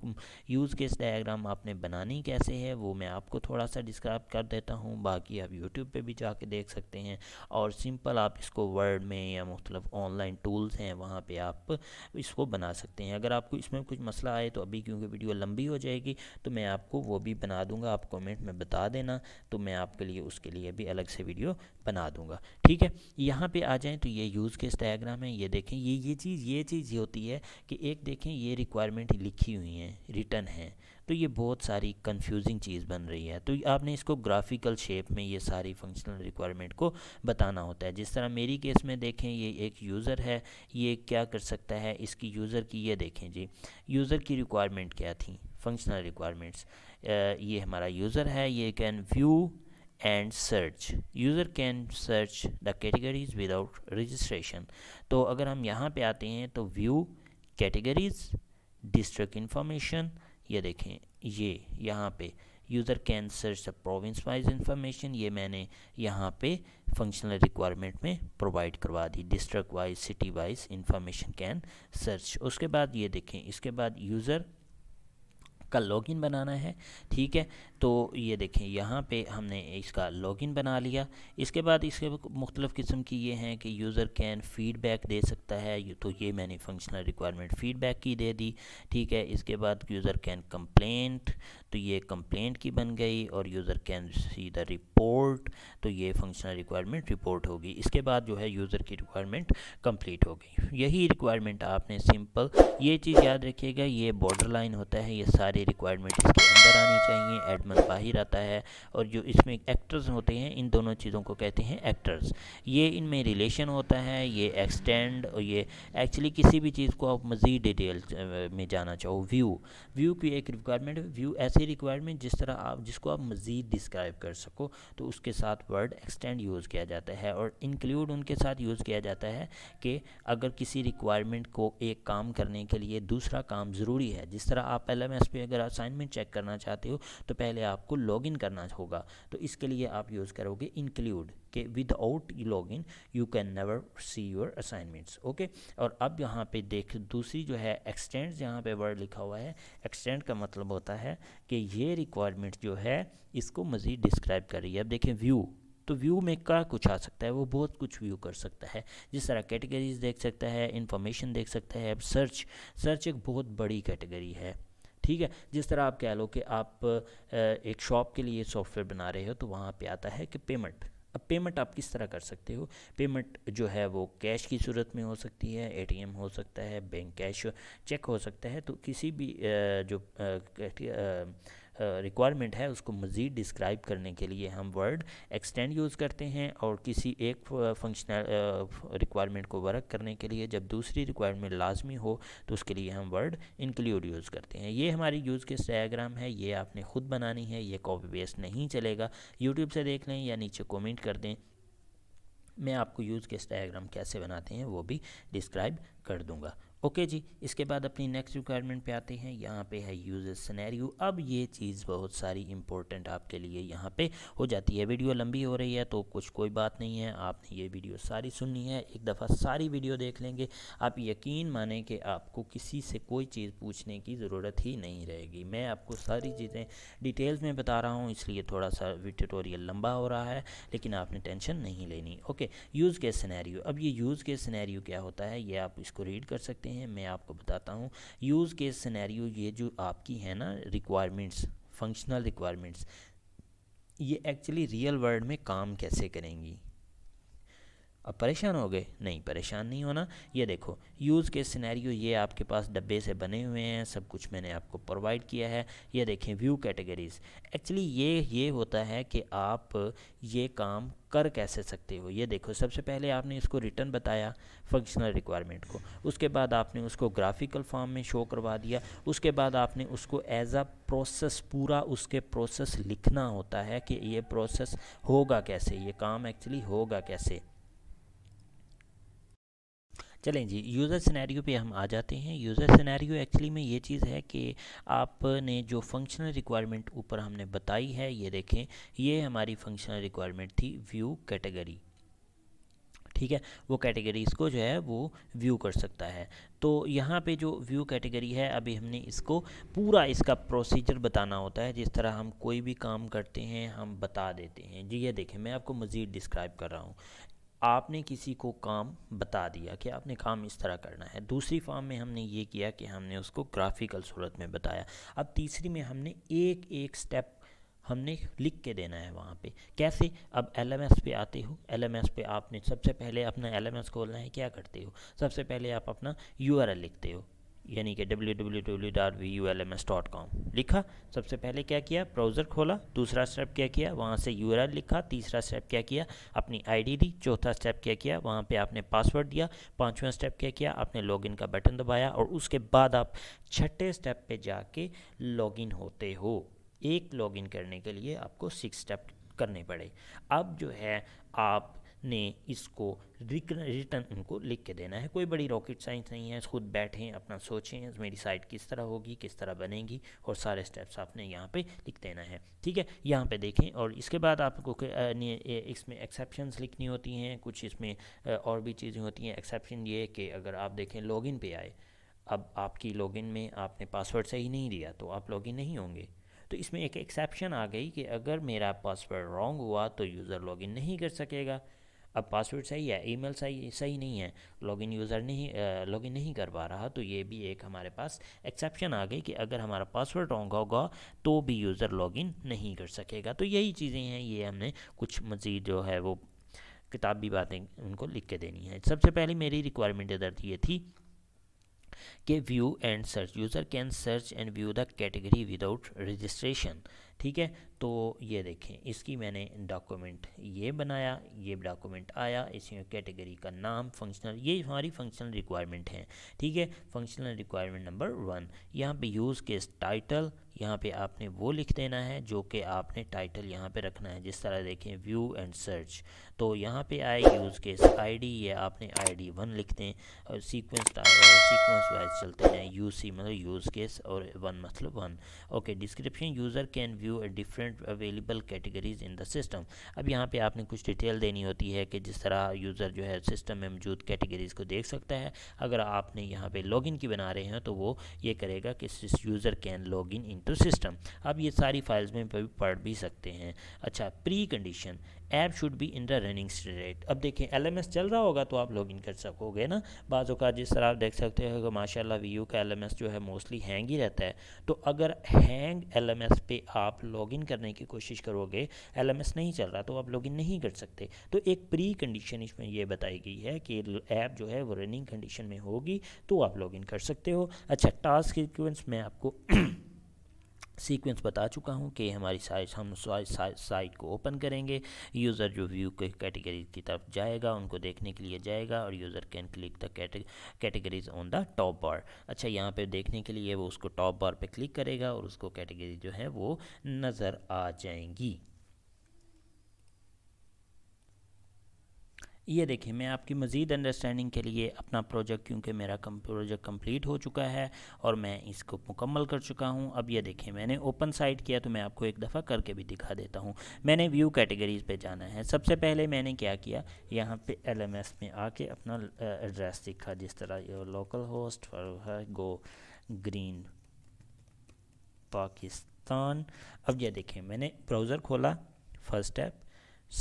यूज़ केस डायग्राम आपने बनानी कैसे है वो मैं आपको थोड़ा सा डिस्क्राइब कर देता हूँ बाकी आप यूट्यूब पर भी जाके देख देख सकते हैं और सिंपल आप इसको वर्ड में या मतलब ऑनलाइन टूल्स हैं वहाँ पर आप इसको बना सकते हैं अगर आपको इसमें कुछ मसला आए तो अभी क्योंकि वीडियो लंबी हो जाएगी तो मैं आपको वो भी बना दूँगा आप कमेंट में बता देना तो मैं आपके लिए उसके लिए भी अलग से वीडियो बना दूँगा ठीक है यहाँ पर आ जाएँ तो ये यूज़ केस इंस्टाग्राम है ये देखें ये ये चीज़ ये चीज़ होती है कि एक देखें ये रिक्वायरमेंट लिखी हुई हैं रिटर्न हैं तो ये बहुत सारी कंफ्यूजिंग चीज़ बन रही है तो आपने इसको ग्राफिकल शेप में ये सारी फंक्शनल रिक्वायरमेंट को बताना होता है जिस तरह मेरी केस में देखें ये एक यूज़र है ये क्या कर सकता है इसकी यूज़र की ये देखें जी यूज़र की रिक्वायरमेंट क्या थी फंक्शनल रिक्वायरमेंट्स ये हमारा यूज़र है ये can view and search user can search the categories without registration तो अगर हम यहाँ पे आते हैं तो व्यू कैटेगरीज डिस्ट्रिक्ट इन्फॉर्मेशन ये देखें ये यहाँ पे user can search the province wise information ये मैंने यहाँ पे फंक्शनल रिक्वायरमेंट में प्रोवाइड करवा दी district wise city wise information can search उसके बाद ये देखें इसके बाद यूज़र का लॉगिन बनाना है ठीक है तो ये देखें यहाँ पे हमने इसका लॉगिन बना लिया इसके बाद इसके मुख्तलिफ़ किस्म की ये हैं कि यूज़र कैन फ़ीडबैक दे सकता है तो ये मैंने फंक्शनल रिक्वायरमेंट फ़ीडबैक की दे दी ठीक है इसके बाद यूज़र कैन कंप्लेंट तो ये कंप्लेंट की बन गई और user can see the report तो ये फंक्शनल रिक्वायरमेंट रिपोर्ट होगी इसके बाद जो है यूज़र की रिक्वायरमेंट कंप्लीट हो गई यही रिक्वायरमेंट आपने सिंपल ये चीज़ याद रखिएगा ये बॉर्डर लाइन होता है ये सारी रिक्वायरमेंट इसके अंदर आनी चाहिए एडमन बाहर आता है और जो इसमें एक्टर्स होते हैं इन दोनों चीज़ों को कहते हैं एक्टर्स ये इनमें रिलेशन होता है ये एक्सटेंड और ये एक्चुअली किसी भी चीज़ को आप मज़ीद डिटेल में जाना चाहो व्यू व्यू की एक रिक्वायरमेंट व्यू ऐसे ऐसे रिक्वायरमेंट जिस तरह आप जिसको आप मज़ीद डिस्क्राइब कर सको तो उसके साथ वर्ड एक्सटेंड यूज़ किया जाता है और इंक्लूड उनके साथ यूज़ किया जाता है कि अगर किसी रिक्वायरमेंट को एक काम करने के लिए दूसरा काम ज़रूरी है जिस तरह आप एल एम एस पे अगर असाइनमेंट चेक करना चाहते हो तो पहले आपको लॉगिन करना होगा तो इसके लिए आप यूज़ करोगे इंक्लूड कि without in you can never see your assignments okay और अब यहाँ पे देख दूसरी जो है एक्सटेंड यहाँ पे वर्ड लिखा हुआ है एक्सटेंड का मतलब होता है कि ये रिक्वायरमेंट जो है इसको मज़ीद डिस्क्राइब कर रही है अब देखें व्यू तो व्यू में क्या कुछ आ सकता है वो बहुत कुछ व्यू कर सकता है जिस तरह कैटेगरीज देख सकता है इंफॉर्मेशन देख सकता है अब सर्च सर्च एक बहुत बड़ी कैटेगरी है ठीक है जिस तरह आप कह लो कि आप एक शॉप के लिए सॉफ्टवेयर बना रहे हो तो वहाँ पे आता है कि पेमेंट अब पेमेंट आप किस तरह कर सकते हो पेमेंट जो है वो कैश की सूरत में हो सकती है एटीएम हो सकता है बैंक कैश चेक हो सकता है तो किसी भी जो रिक्वायरमेंट है उसको मज़ीद डिस्क्राइब करने के लिए हम वर्ड एक्सटेंड यूज़ करते हैं और किसी एक फंक्शनल रिक्वायरमेंट को वर्क करने के लिए जब दूसरी रिक्वायरमेंट लाजमी हो तो उसके लिए हम वर्ड इंक्लूड यूज़ करते हैं ये हमारी यूज़ के डायाग्राम है ये आपने ख़ुद बनानी है ये कॉपी पेस्ट नहीं चलेगा यूट्यूब से देख लें या नीचे कॉमेंट कर दें मैं आपको यूज़ केस डायाग्राम कैसे बनाते हैं वो भी डिस्क्राइब कर दूँगा ओके जी इसके बाद अपनी नेक्स्ट रिक्वायरमेंट पे आते हैं यहाँ पे है यूजर सिनेरियो अब ये चीज़ बहुत सारी इंपॉर्टेंट आपके लिए यहाँ पे हो जाती है वीडियो लंबी हो रही है तो कुछ कोई बात नहीं है आपने ये वीडियो सारी सुननी है एक दफ़ा सारी वीडियो देख लेंगे आप यकीन माने कि आपको किसी से कोई चीज़ पूछने की ज़रूरत ही नहीं रहेगी मैं आपको सारी चीज़ें डिटेल्स में बता रहा हूँ इसलिए थोड़ा सा ट्यूटोरियल लंबा हो रहा है लेकिन आपने टेंशन नहीं लेनी ओके यूज़ के सिनेरियो अब ये यूज़ के सिनेरियो क्या होता है ये आप इसको रीड कर सकते हैं हैं मैं आपको बताता हूँ यूज़ के सिनेरियो ये जो आपकी है ना रिक्वायरमेंट्स फंक्शनल रिक्वायरमेंट्स ये एक्चुअली रियल वर्ल्ड में काम कैसे करेंगी अब परेशान हो गए नहीं परेशान नहीं होना ये देखो यूज़ के सिनेरियो ये आपके पास डब्बे से बने हुए हैं सब कुछ मैंने आपको प्रोवाइड किया है ये देखें व्यू कैटेगरीज एक्चुअली ये ये होता है कि आप ये काम कर कैसे सकते हो ये देखो सबसे पहले आपने इसको रिटर्न बताया फंक्शनल रिक्वायरमेंट को उसके बाद आपने उसको ग्राफिकल फॉर्म में शो करवा दिया उसके बाद आपने उसको एज अ प्रोसेस पूरा उसके प्रोसेस लिखना होता है कि ये प्रोसेस होगा कैसे ये काम एक्चुअली होगा कैसे चलें जी यूज़र सिनेरियो पे हम आ जाते हैं यूज़र सिनेरियो एक्चुअली में ये चीज़ है कि आपने जो फंक्शनल रिक्वायरमेंट ऊपर हमने बताई है ये देखें ये हमारी फंक्शनल रिक्वायरमेंट थी व्यू कैटेगरी ठीक है वो कैटेगरीज़ को जो है वो व्यू कर सकता है तो यहाँ पे जो व्यू कैटेगरी है अभी हमने इसको पूरा इसका प्रोसीजर बताना होता है जिस तरह हम कोई भी काम करते हैं हम बता देते हैं जी ये देखें मैं आपको मज़ीद डिस्क्राइब कर रहा हूँ आपने किसी को काम बता दिया कि आपने काम इस तरह करना है दूसरी फॉर्म में हमने ये किया कि हमने उसको ग्राफिकल सूरत में बताया अब तीसरी में हमने एक एक स्टेप हमने लिख के देना है वहाँ पे कैसे अब एलएमएस पे आते हो एलएमएस पे आपने सबसे पहले अपना एलएमएस खोलना है क्या करते हो सबसे पहले आप अपना यूआरएल लिखते हो यानी कि www.vulms.com लिखा सबसे पहले क्या किया ब्राउज़र खोला दूसरा स्टेप क्या किया वहाँ से एल लिखा तीसरा स्टेप क्या किया अपनी आईडी दी चौथा स्टेप क्या किया वहाँ पे आपने पासवर्ड दिया पांचवा स्टेप क्या किया आपने लॉगिन का बटन दबाया और उसके बाद आप छठे स्टेप पे जाके लॉगिन होते हो एक लॉगिन करने के लिए आपको सिक्स स्टेप करने पड़े अब जो है आप ने इसको रिटर्न उनको लिख के देना है कोई बड़ी रॉकेट साइंस नहीं है खुद बैठें अपना सोचें मेरी साइट किस तरह होगी किस तरह बनेगी और सारे स्टेप्स आपने यहाँ पे लिख देना है ठीक है यहाँ पे देखें और इसके बाद आपको इसमें एक्सेप्शंस लिखनी होती हैं कुछ इसमें और भी चीज़ें होती हैं एक्सेप्शन ये कि अगर आप देखें लॉगिन इन आए अब आपकी लॉगिन में आपने पासवर्ड सही नहीं दिया तो आप लॉगिन नहीं होंगे तो इसमें एक एक्सेप्शन आ गई कि अगर मेरा पासवर्ड रॉन्ग हुआ तो यूज़र लॉगिन नहीं कर सकेगा अब पासवर्ड सही है ईमेल सही सही नहीं है लॉगिन यूज़र नहीं लॉगिन नहीं कर पा रहा तो ये भी एक हमारे पास एक्सेप्शन आ गई कि अगर हमारा पासवर्ड रॉन्ग होगा तो भी यूज़र लॉगिन नहीं कर सकेगा तो यही चीज़ें हैं ये हमने कुछ मज़ीद जो है वो किताबी बातें उनको लिख के देनी है सबसे पहले मेरी रिक्वायरमेंट इधर ये थी कि view and search user can search and view the category without registration ठीक है तो ये देखें इसकी मैंने डॉक्यूमेंट ये बनाया ये डॉक्यूमेंट आया इसमें कैटेगरी का नाम फंक्शनल ये हमारी फंक्शनल रिक्वायरमेंट है ठीक है फंक्शनल रिक्वायरमेंट नंबर वन यहाँ पे यूज़ केस टाइटल यहाँ पे आपने वो लिख देना है जो कि आपने टाइटल यहाँ पे रखना है जिस तरह देखें व्यू एंड सर्च तो यहाँ पे आए यूज़ केस आईडी ये आपने आईडी वन लिख दें और सीक्वेंस सीक्वेंस वाइज चलते यू यूसी मतलब यूज़ केस और वन मतलब one okay description user can view a different different available categories in the system अब यहाँ पे आपने कुछ डिटेल देनी होती है कि जिस तरह यूज़र जो है सिस्टम में मौजूद कैटेगरीज को देख सकता है अगर आपने यहाँ पे लॉगिन की बना रहे हैं तो वो ये करेगा कि user can log in into system अब ये सारी फाइल्स में पढ़ भी सकते हैं अच्छा pre condition app should be in the running state अब देखें एल चल रहा होगा तो आप लॉगिन कर सकोगे ना बाज़ का जिस तरह आप देख सकते हो कि माशाल्लाह वी यू का एल जो है मोस्टली हैंग ही रहता है तो अगर हैंग एल पे आप लॉगिन करने की कोशिश करोगे एल नहीं चल रहा तो आप लॉगिन नहीं कर सकते तो एक प्री कंडीशन इसमें यह बताई गई है कि ऐप जो है वो रनिंग कंडीशन में होगी तो आप इन कर सकते हो अच्छा टास्क सिक्वेंस मैं आपको सीक्वेंस बता चुका हूँ कि हमारी साइट हम साइट को ओपन करेंगे यूज़र जो व्यू के कैटेगरी की तरफ जाएगा उनको देखने के लिए जाएगा और user can click the categories on the top bar अच्छा यहाँ पे देखने के लिए वो उसको टॉप बार पे क्लिक करेगा और उसको कैटेगरी जो है वो नज़र आ जाएंगी ये देखिए मैं आपकी मज़ीद अंडरस्टैंडिंग के लिए अपना प्रोजेक्ट क्योंकि मेरा कम प्रोजेक्ट कंप्लीट हो चुका है और मैं इसको मुकम्मल कर चुका हूँ अब ये देखिए मैंने ओपन साइट किया तो मैं आपको एक दफ़ा करके भी दिखा देता हूँ मैंने व्यू कैटेगरीज़ पे जाना है सबसे पहले मैंने क्या किया यहाँ पे एलएमएस में आके अपना एड्रेस दिखा जिस तरह local host for go green Pakistan अब यह देखें मैंने ब्राउज़र खोला फर्स्ट ऐप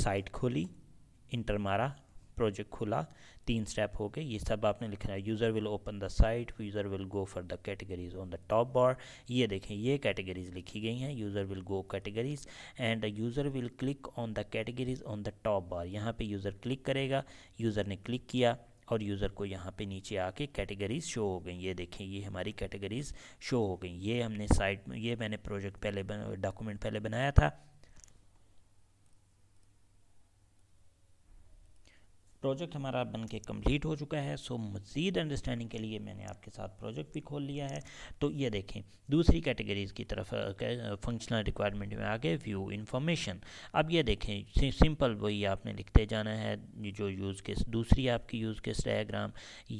साइट खोली इंटर मारा प्रोजेक्ट खुला तीन स्टेप हो गए ये सब आपने लिखना है user will open the site user will go for the categories on the top bar ये देखें ये कैटेगरीज लिखी गई हैं user will go categories and user will click on the categories on the top bar यहाँ पे user क्लिक करेगा यूज़र ने क्लिक किया और यूज़र को यहाँ पे नीचे आके कैटेगरीज शो हो गई ये देखें ये हमारी कैटेगरीज शो हो गई ये हमने साइट ये मैंने प्रोजेक्ट पहले डॉक्यूमेंट पहले बनाया था प्रोजेक्ट हमारा बन के कम्प्लीट हो चुका है सो मज़ीद अंडरस्टैंडिंग के लिए मैंने आपके साथ प्रोजेक्ट भी खोल लिया है तो ये देखें दूसरी कैटेगरीज़ की तरफ फंक्शनल रिक्वायरमेंट में आगे व्यू इन्फॉर्मेशन अब ये देखें सिंपल वही आपने लिखते जाना है जो यूज़ केस दूसरी आपकी यूज़ केस डायग्राम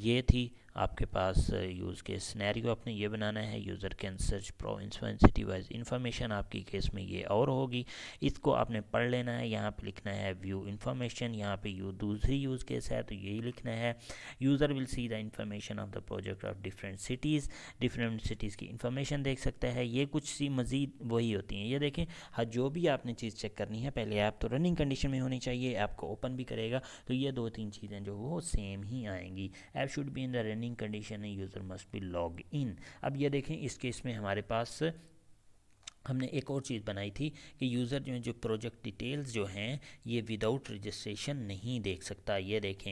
ये थी आपके पास यूज़ के स्नैरियो आपने ये बनाना है user can search pro city wise information आपकी केस में ये और होगी इसको आपने पढ़ लेना है यहाँ पे लिखना है व्यू इन्फॉर्मेशन यहाँ पे यू दूसरी यूज़ केस है तो यही लिखना है user will see the information of the project of different cities different cities की इन्फॉर्मेशन देख सकता है ये कुछ सी मज़ीद वही होती हैं ये देखें हर हाँ, जो भी आपने चीज़ चेक करनी है पहले ऐप तो रनिंग कंडीशन में होनी चाहिए ऐप को ओपन भी करेगा तो ये दो तीन चीज़ें जो वो सेम ही आएंगी app should be in the running running condition है user must be log in अब ये देखें इस केस में हमारे पास हमने एक और चीज़ बनाई थी कि यूज़र जो जो प्रोजेक्ट डिटेल्स जो हैं ये विदाउट रजिस्ट्रेशन नहीं देख सकता ये देखें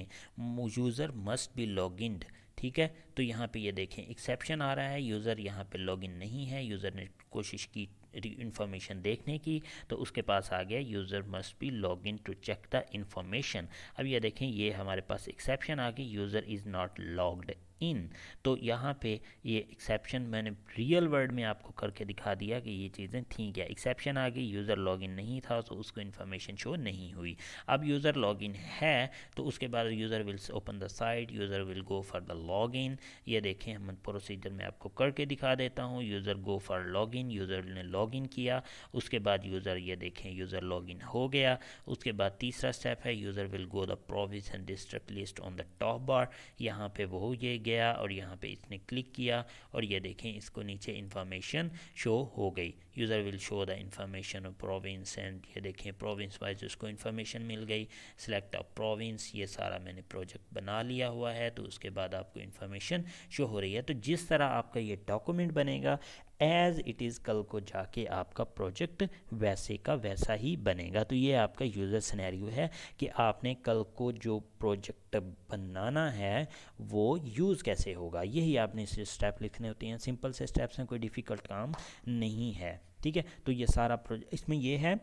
user must be log in ठीक है तो यहाँ पे ये देखें एक्सेप्शन आ रहा है यूज़र यहाँ पे लॉगिन नहीं है यूज़र ने कोशिश की इन्फॉर्मेशन देखने की तो उसके पास आ गया user must be log in to check the information अब ये देखें ये हमारे पास एक्सेप्शन आ गई user is not logged in तो यहाँ पे ये एक्सेप्शन मैंने रियल वर्ल्ड में आपको करके दिखा दिया कि ये चीज़ें थी क्या एक्सेप्शन आ गई यूज़र लॉगिन नहीं था तो उसको इन्फॉर्मेशन शो नहीं हुई अब यूज़र लॉगिन है तो उसके बाद user will open the site user will go for the in ये देखें हम प्रोसीजर में आपको करके दिखा देता हूँ user go for in user ने लॉगिन किया उसके बाद यूज़र ये देखें यूज़र इन हो गया उसके बाद तीसरा स्टेप है user will go the provision and district list on the top bar यहाँ पे वो ये गया और यहाँ पे इसने क्लिक किया और ये देखें इसको नीचे इन्फॉर्मेशन शो हो गई user will show the information of province and ये देखें प्रोविंस वाइज उसको इन्फॉर्मेशन मिल गई सिलेक्ट ऑफ प्रोविंस ये सारा मैंने प्रोजेक्ट बना लिया हुआ है तो उसके बाद आपको इन्फॉर्मेशन शो हो रही है तो जिस तरह आपका ये डॉक्यूमेंट बनेगा एज इट इज़ कल को जाके आपका प्रोजेक्ट वैसे का वैसा ही बनेगा तो ये आपका यूज़र सिनेरियो है कि आपने कल को जो प्रोजेक्ट बनाना है वो यूज़ कैसे होगा यही आपने इसे स्टेप लिखने होते हैं सिंपल से स्टेप्स में कोई डिफ़िकल्ट काम नहीं है ठीक है तो ये सारा प्रोजेक्ट इसमें यह है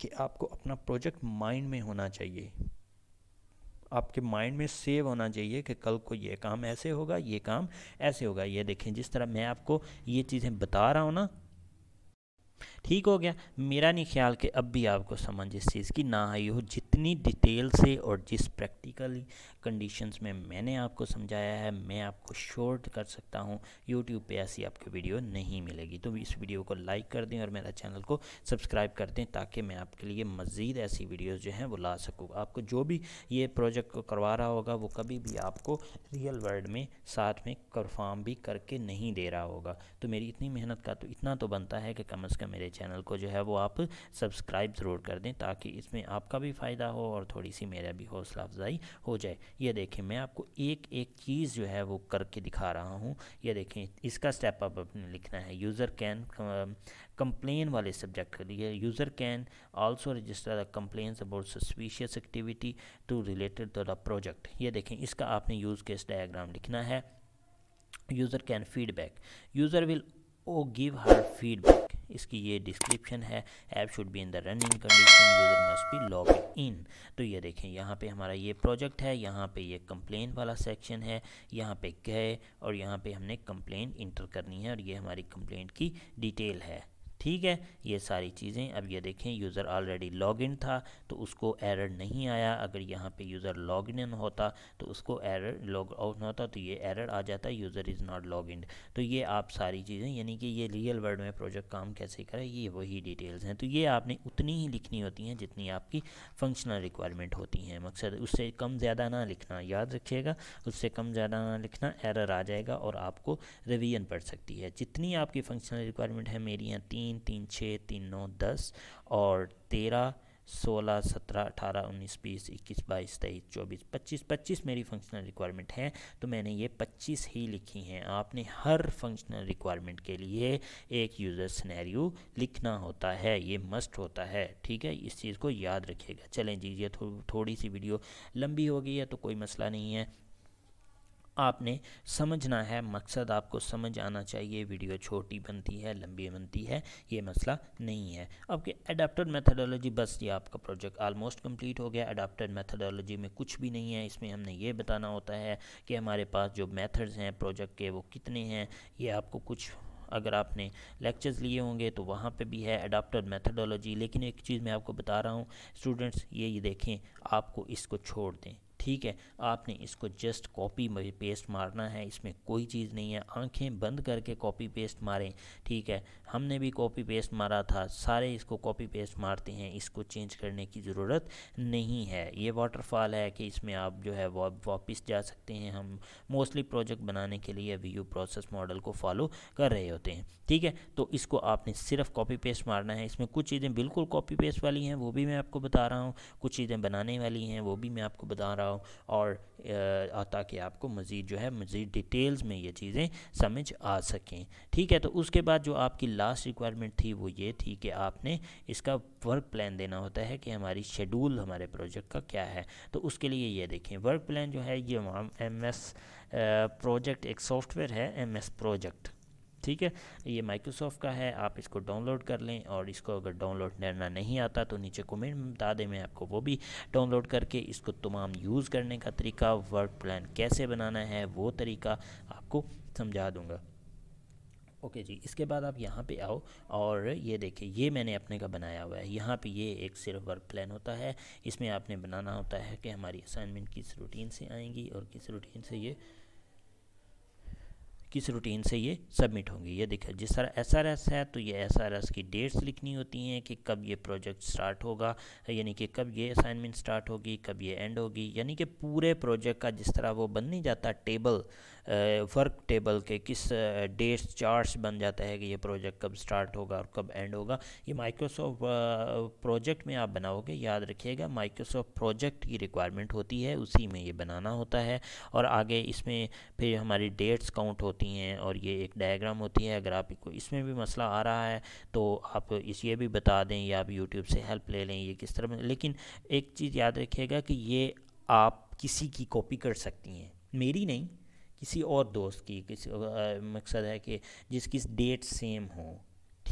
कि आपको अपना प्रोजेक्ट माइंड में होना चाहिए आपके माइंड में सेव होना चाहिए कि कल को ये काम ऐसे होगा ये काम ऐसे होगा ये देखें जिस तरह मैं आपको ये चीज़ें बता रहा हूँ ना ठीक हो गया मेरा नहीं ख्याल कि अब भी आपको समझ इस चीज़ की ना आई हो जितनी डिटेल से और जिस प्रैक्टिकल कंडीशंस में मैंने आपको समझाया है मैं आपको शॉर्ट कर सकता हूँ यूट्यूब पे ऐसी आपको वीडियो नहीं मिलेगी तो इस वीडियो को लाइक कर दें और मेरा चैनल को सब्सक्राइब कर दें ताकि मैं आपके लिए मज़ीद ऐसी वीडियोज़ जो हैं वो ला सकूँ आपको जो भी ये प्रोजेक्ट को करवा रहा होगा वो कभी भी आपको रियल वर्ल्ड में साथ में परफॉर्म भी करके नहीं दे रहा होगा तो मेरी इतनी मेहनत का तो इतना तो बनता है कि कम अज़ कम मेरे चैनल को जो है वो आप सब्सक्राइब ज़रूर कर दें ताकि इसमें आपका भी फ़ायदा हो और थोड़ी सी मेरा भी हौसला अफजाई हो जाए ये देखें मैं आपको एक एक चीज़ जो है वो करके दिखा रहा हूँ ये देखें इसका स्टेप अप आपने लिखना है यूज़र कैन कंप्लेन वाले सब्जेक्ट के लिए user can also register the complaints about suspicious activity to related to the project ये देखें इसका आपने यूज़ केस डायग्राम लिखना है user can feedback user will oh give her feedback इसकी ये डिस्क्रिप्शन है app should be in the running condition user P log in तो ये देखें यहाँ पे हमारा ये प्रोजेक्ट है यहाँ पे ये कंप्लेन वाला सेक्शन है यहाँ पे गए और यहाँ पे हमने कंप्लेन इंटर करनी है और ये हमारी कंप्लेन की डिटेल है ठीक है ये सारी चीज़ें अब ये देखें यूज़र ऑलरेडी लॉग इन था तो उसको एरर नहीं आया अगर यहाँ पे यूज़र लॉग इन होता तो उसको एरर लॉग आउट होता तो ये एरर आ जाता user is not log in तो ये आप सारी चीज़ें यानी कि ये रियल वर्ल्ड में प्रोजेक्ट काम कैसे करें ये वही डिटेल्स हैं तो ये आपने उतनी ही लिखनी होती हैं जितनी आपकी फंक्शनल रिक्वायरमेंट होती हैं मकसद उससे कम ज़्यादा ना लिखना याद रखिएगा उससे कम ज़्यादा ना लिखना एरर आ जाएगा और आपको रिवीजन पड़ सकती है जितनी आपकी फंक्शनल रिक्वायरमेंट है मेरी यहाँ तीन तीन तीन छः तीन नौ दस और तेरह सोलह सत्रह अठारह उन्नीस बीस इक्कीस बाईस तेईस चौबीस पच्चीस पच्चीस मेरी फंक्शनल रिक्वायरमेंट है तो मैंने ये पच्चीस ही लिखी हैं आपने हर फंक्शनल रिक्वायरमेंट के लिए एक यूज़र सिनेरियो लिखना होता है ये मस्ट होता है ठीक है इस चीज़ को याद रखिएगा चलें जी ये थो, थोड़ी सी वीडियो लंबी हो गई है तो कोई मसला नहीं है आपने समझना है मकसद आपको समझ आना चाहिए वीडियो छोटी बनती है लंबी बनती है ये मसला नहीं है आपके अडाप्टर मेथडोलॉजी बस ये आपका प्रोजेक्ट आलमोस्ट कंप्लीट हो गया अडाप्टर मेथडोलॉजी में कुछ भी नहीं है इसमें हमने ये बताना होता है कि हमारे पास जो मेथड्स हैं प्रोजेक्ट के वो कितने हैं ये आपको कुछ अगर आपने लेक्चर्स लिए होंगे तो वहाँ पे भी है अडाप्टर मेथडोलॉजी लेकिन एक चीज़ मैं आपको बता रहा हूँ स्टूडेंट्स ये देखें आपको इसको छोड़ दें ठीक है आपने इसको जस्ट कॉपी पेस्ट मारना है इसमें कोई चीज़ नहीं है आंखें बंद करके कॉपी पेस्ट मारें ठीक है हमने भी कॉपी पेस्ट मारा था सारे इसको कॉपी पेस्ट मारते हैं इसको चेंज करने की ज़रूरत नहीं है ये वाटरफॉल है कि इसमें आप जो है वापस जा सकते हैं हम मोस्टली प्रोजेक्ट बनाने के लिए वी प्रोसेस मॉडल को फॉलो कर रहे होते हैं ठीक है तो इसको आपने सिर्फ कॉपी पेस्ट मारना है इसमें कुछ चीज़ें बिल्कुल कॉपी पेस्ट वाली हैं वो भी मैं आपको बता रहा हूँ कुछ चीज़ें बनाने वाली हैं वो भी मैं आपको बता रहा रहा हूँ और ताकि आपको मज़ीद जो है मज़ीद डिटेल्स में ये चीज़ें समझ आ सकें ठीक है तो उसके बाद जो आपकी लास्ट रिक्वायरमेंट थी वो ये थी कि आपने इसका वर्क प्लान देना होता है कि हमारी शेड्यूल हमारे प्रोजेक्ट का क्या है तो उसके लिए ये देखें वर्क प्लान जो है ये एम एस प्रोजेक्ट एक सॉफ्टवेयर है एम एस प्रोजेक्ट ठीक है ये माइक्रोसॉफ्ट का है आप इसको डाउनलोड कर लें और इसको अगर डाउनलोड करना नहीं आता तो नीचे कमेंट में बता दें मैं आपको वो भी डाउनलोड करके इसको तमाम यूज़ करने का तरीका वर्क प्लान कैसे बनाना है वो तरीका आपको समझा दूँगा ओके जी इसके बाद आप यहाँ पे आओ और ये देखिए ये मैंने अपने का बनाया हुआ है यहाँ पे ये एक सिर्फ वर्क प्लान होता है इसमें आपने बनाना होता है कि हमारी असाइनमेंट किस रूटीन से आएंगी और किस रूटीन से ये किस रूटीन से ये सबमिट होंगे ये देखा जिस तरह एस आर एस है तो ये एस आर एस की डेट्स लिखनी होती हैं कि कब ये प्रोजेक्ट स्टार्ट होगा यानी कि कब ये असाइनमेंट स्टार्ट होगी कब ये एंड होगी यानी कि पूरे प्रोजेक्ट का जिस तरह वो बन नहीं जाता टेबल वर्क टेबल के किस डेट्स चार्ट्स बन जाता है कि ये प्रोजेक्ट कब स्टार्ट होगा और कब एंड होगा ये माइक्रोसॉफ्ट प्रोजेक्ट में आप बनाओगे याद रखिएगा माइक्रोसॉफ्ट प्रोजेक्ट की रिक्वायरमेंट होती है उसी में ये बनाना होता है और आगे इसमें फिर हमारी डेट्स काउंट होती होती हैं और ये एक डायग्राम होती है अगर आपको इसमें भी मसला आ रहा है तो आप इस ये भी बता दें या आप यूट्यूब से हेल्प ले लें ये किस तरह लेकिन एक चीज़ याद रखिएगा कि ये आप किसी की कॉपी कर सकती हैं मेरी नहीं किसी और दोस्त की किसी मकसद है कि जिसकी डेट सेम हो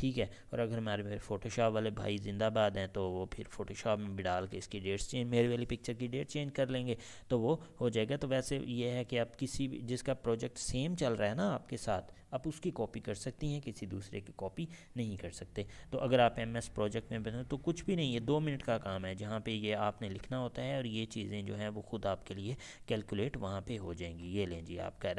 ठीक है और अगर हमारे मेरे फोटोशॉप वाले भाई जिंदाबाद हैं तो वो फिर फोटोशॉप में भी डाल के इसकी डेट्स चेंज मेरी वाली पिक्चर की डेट चेंज कर लेंगे तो वो हो जाएगा तो वैसे ये है कि आप किसी भी जिसका प्रोजेक्ट सेम चल रहा है ना आपके साथ आप उसकी कॉपी कर सकती हैं किसी दूसरे की कॉपी नहीं कर सकते तो अगर आप एम प्रोजेक्ट में बनो तो कुछ भी नहीं है दो मिनट का काम है जहाँ पर ये आपने लिखना होता है और ये चीज़ें जो हैं वो खुद आपके लिए कैलकुलेट वहाँ पर हो जाएंगी ये लें जी आपका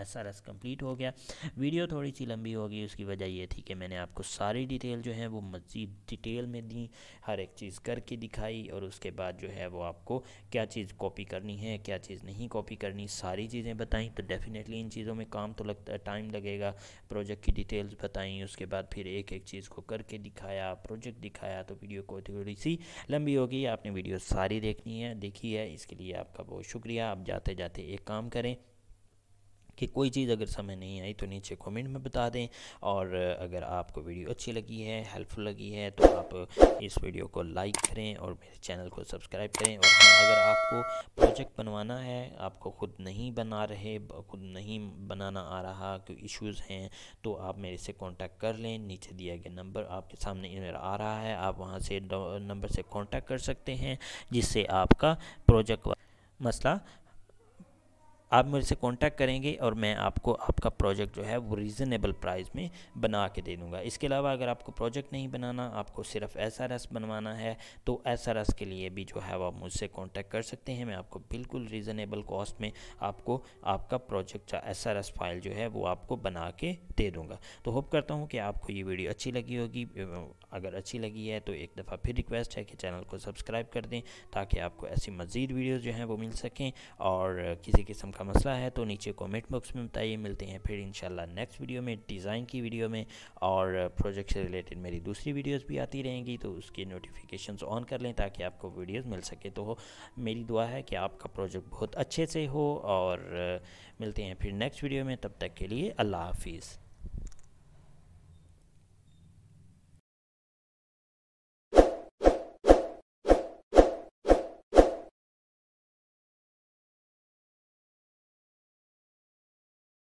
एस आर एस कम्प्लीट हो गया वीडियो थोड़ी सी लंबी होगी उसकी वजह ये थी कि मैंने आपको सारी डिटेल जो है वो मज़ीद डिटेल में दी हर एक चीज़ करके दिखाई और उसके बाद जो है वो आपको क्या चीज़ कॉपी करनी है क्या चीज़ नहीं कॉपी करनी सारी चीज़ें बताई तो डेफ़िनेटली इन चीज़ों में काम तो लगता टाइम लगेगा प्रोजेक्ट की डिटेल्स बताई उसके बाद फिर एक एक चीज़ को करके दिखाया प्रोजेक्ट दिखाया तो वीडियो को थोड़ी सी लंबी होगी आपने वीडियो सारी देखनी है देखी है इसके लिए आपका बहुत शुक्रिया आप जाते जाते एक काम करें कि कोई चीज़ अगर समझ नहीं आई तो नीचे कमेंट में बता दें और अगर आपको वीडियो अच्छी लगी है हेल्पफुल लगी है तो आप इस वीडियो को लाइक करें और मेरे चैनल को सब्सक्राइब करें और हाँ अगर आपको प्रोजेक्ट बनवाना है आपको ख़ुद नहीं बना रहे खुद नहीं बनाना आ रहा कोई इश्यूज़ हैं तो आप मेरे से कॉन्टैक्ट कर लें नीचे दिया गया नंबर आपके सामने मेरा आ रहा है आप वहाँ से नंबर से कॉन्टैक्ट कर सकते हैं जिससे आपका प्रोजेक्ट मसला आप मुझसे कांटेक्ट करेंगे और मैं आपको आपका प्रोजेक्ट जो है वो रीज़नेबल प्राइस में बना के दे दूँगा इसके अलावा अगर आपको प्रोजेक्ट नहीं बनाना आपको सिर्फ एस बनवाना है तो एस के लिए भी जो है वो आप मुझसे कॉन्टैक्ट कर सकते हैं मैं आपको बिल्कुल रीज़नेबल कॉस्ट में आपको आपका प्रोजेक्ट एस फाइल जो है वो आपको बना के दे दूँगा तो होप करता हूँ कि आपको ये वीडियो अच्छी लगी होगी अगर अच्छी लगी है तो एक दफ़ा फिर रिक्वेस्ट है कि चैनल को सब्सक्राइब कर दें ताकि आपको ऐसी मज़ीद वीडियोज़ जो हैं वो मिल सकें और किसी किस्म का मसला है तो नीचे कॉमेंट बॉक्स में बताइए मिलते हैं फिर इन नेक्स्ट वीडियो में डिज़ाइन की वीडियो में और प्रोजेक्ट से रिलेटेड मेरी दूसरी वीडियोज़ भी आती रहेंगी तो उसकी नोटिफिकेशन ऑन कर लें ताकि आपको वीडियोज़ मिल सके तो मेरी दुआ है कि आपका प्रोजेक्ट बहुत अच्छे से हो और मिलते हैं फिर नेक्स्ट वीडियो में तब तक के लिए अल्लाह हाफिज़